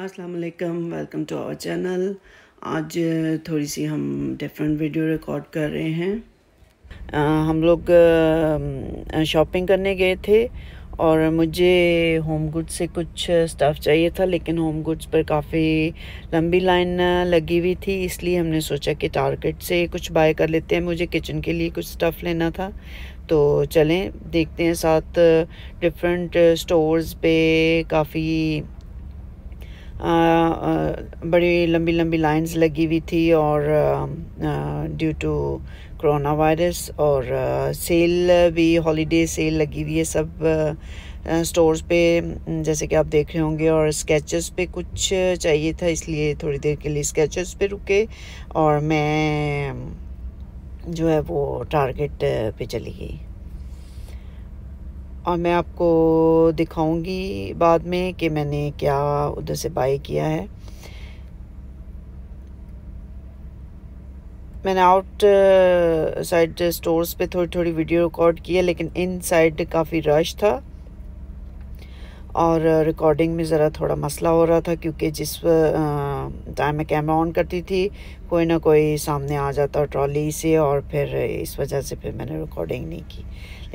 अस्सलाम वालेकुम welcome to our channel आज थोड़ी सी हम डिफरेंट वीडियो रिकॉर्ड कर रहे हैं आ, हम लोग शॉपिंग करने गए थे और मुझे होम गुड्स से कुछ स्टफ़ चाहिए था लेकिन होम गुड्स पर काफ़ी लंबी लाइन लगी हुई थी इसलिए हमने सोचा कि टारगेट से कुछ बाय कर लेते हैं मुझे किचन के लिए कुछ स्टफ़ लेना था तो चलें देखते हैं साथ डिफरेंट स्टोर्स पे काफ़ी बड़ी लंबी लंबी लाइंस लगी हुई थी और ड्यू टू कोरोना वायरस और सेल भी हॉलीडे सेल लगी हुई है सब स्टोर्स पे जैसे कि आप देख रहे होंगे और स्केचेस पे कुछ चाहिए था इसलिए थोड़ी देर के लिए स्केचेस पे रुके और मैं जो है वो टारगेट पे चली गई और मैं आपको दिखाऊंगी बाद में कि मैंने क्या उधर से बाई किया है मैंने आउट साइड स्टोर्स पे थोड़ी थोड़ी वीडियो रिकॉर्ड की है लेकिन इन साइड काफ़ी रश था और रिकॉर्डिंग uh, में ज़रा थोड़ा मसला हो रहा था क्योंकि जिस टाइम uh, मैं कैमरा ऑन करती थी कोई ना कोई सामने आ जाता ट्रॉली से और फिर इस वजह से फिर मैंने रिकॉर्डिंग नहीं की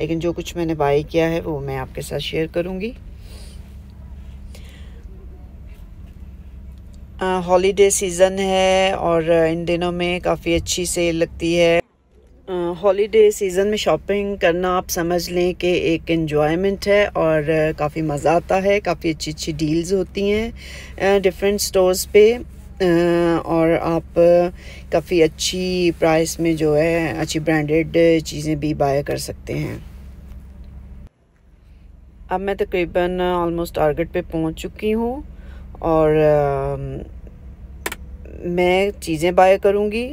लेकिन जो कुछ मैंने बाय किया है वो मैं आपके साथ शेयर करूँगी हॉलीडे सीज़न है और इन दिनों में काफ़ी अच्छी सेल लगती है हॉलीडे सीज़न में शॉपिंग करना आप समझ लें कि एक इन्जॉयमेंट है और काफ़ी मज़ा आता है काफ़ी अच्छी अच्छी डील्स होती हैं डिफरेंट स्टोर्स पे और आप काफ़ी अच्छी प्राइस में जो है अच्छी ब्रांडेड चीज़ें भी बाय कर सकते हैं अब मैं तकरीबन ऑलमोस्ट टारगेट पे पहुंच चुकी हूँ और आ, मैं चीज़ें बाय करूँगी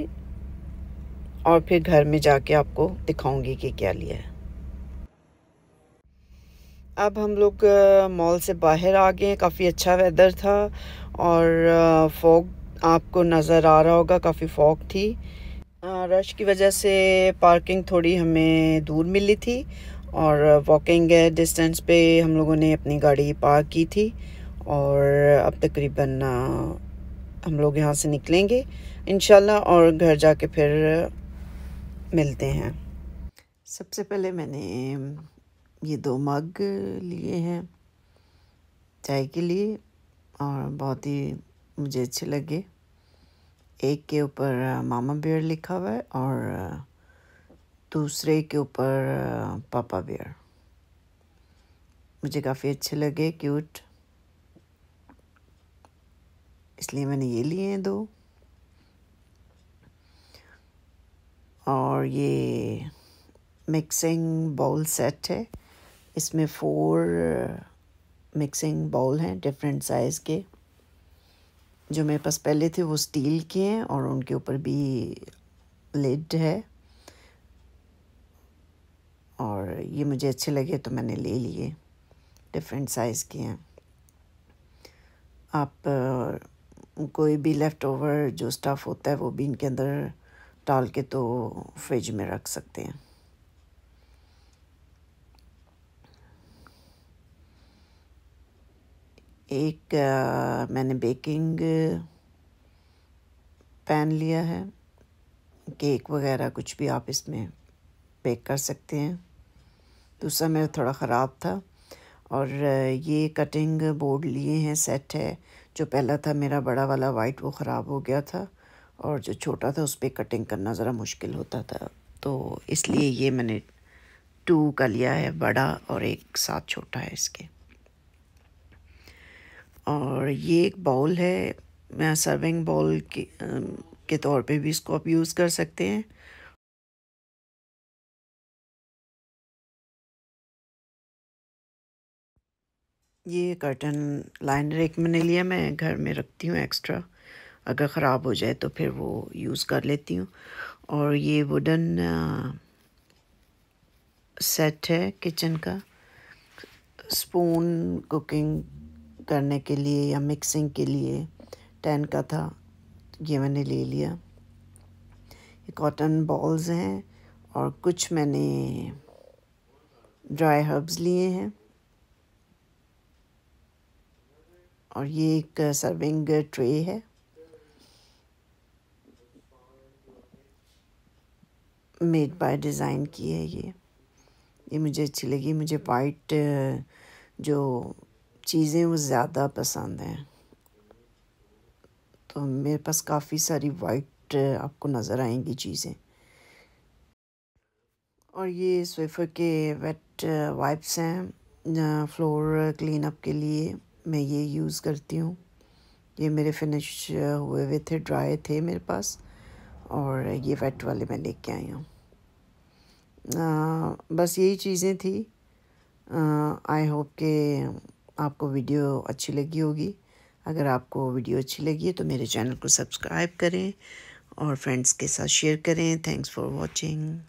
और फिर घर में जाके आपको दिखाऊंगी कि क्या लिया है अब हम लोग मॉल से बाहर आ गए हैं काफ़ी अच्छा वेदर था और फॉग आपको नज़र आ रहा होगा काफ़ी फॉक थी रश की वजह से पार्किंग थोड़ी हमें दूर मिली थी और वॉकिंग डिस्टेंस पे हम लोगों ने अपनी गाड़ी पार्क की थी और अब तकरीबन हम लोग यहाँ से निकलेंगे इन और घर जाके फिर मिलते हैं सबसे पहले मैंने ये दो मग लिए हैं चाय के लिए और बहुत ही मुझे अच्छे लगे एक के ऊपर मामा बियर लिखा हुआ है और दूसरे के ऊपर पापा बियर मुझे काफ़ी अच्छे लगे क्यूट इसलिए मैंने ये लिए हैं दो और ये मिक्सिंग बाउल सेट है इसमें फोर मिक्सिंग बाउल हैं डिफरेंट साइज़ के जो मेरे पास पहले थे वो स्टील के हैं और उनके ऊपर भी लिड है और ये मुझे अच्छे लगे तो मैंने ले लिए डिफरेंट साइज़ के हैं आप कोई भी लेफ़्ट ओवर जो स्टफ़ होता है वो भी इनके अंदर डाल के तो फ्रिज में रख सकते हैं एक आ, मैंने बेकिंग पैन लिया है केक वगैरह कुछ भी आप इसमें बेक कर सकते हैं दूसरा मेरा थोड़ा ख़राब था और ये कटिंग बोर्ड लिए हैं सेट है जो पहला था मेरा बड़ा वाला वाइट वो ख़राब हो गया था और जो छोटा था उस पर कटिंग करना ज़रा मुश्किल होता था तो इसलिए ये मैंने टू का लिया है बड़ा और एक साथ छोटा है इसके और ये एक बाउल है मैं सर्विंग बाउल के, के तौर पे भी इसको आप यूज़ कर सकते हैं ये कर्टन लाइन रेक मैंने लिया मैं घर में रखती हूँ एक्स्ट्रा अगर ख़राब हो जाए तो फिर वो यूज़ कर लेती हूँ और ये वुडन सेट है किचन का स्पून कुकिंग करने के लिए या मिक्सिंग के लिए टेन का था ये मैंने ले लिया ये कॉटन बॉल्स हैं और कुछ मैंने ड्राई हर्ब्स लिए हैं और ये एक सर्विंग ट्रे है मेड बाय डिज़ाइन की है ये ये मुझे अच्छी लगी मुझे वाइट जो चीज़ें वो ज़्यादा पसंद हैं तो मेरे पास काफ़ी सारी वाइट आपको नज़र आएंगी चीज़ें और ये स्वेफर के वेट वाइप्स हैं फ्लोर क्लीन अप के लिए मैं ये यूज़ करती हूँ ये मेरे फिनिश हुए हुए थे ड्राई थे मेरे पास और ये वेट वाले मैं लेके आई हूँ बस यही चीज़ें थी आई होप के आपको वीडियो अच्छी लगी होगी अगर आपको वीडियो अच्छी लगी है तो मेरे चैनल को सब्सक्राइब करें और फ्रेंड्स के साथ शेयर करें थैंक्स फॉर वॉचिंग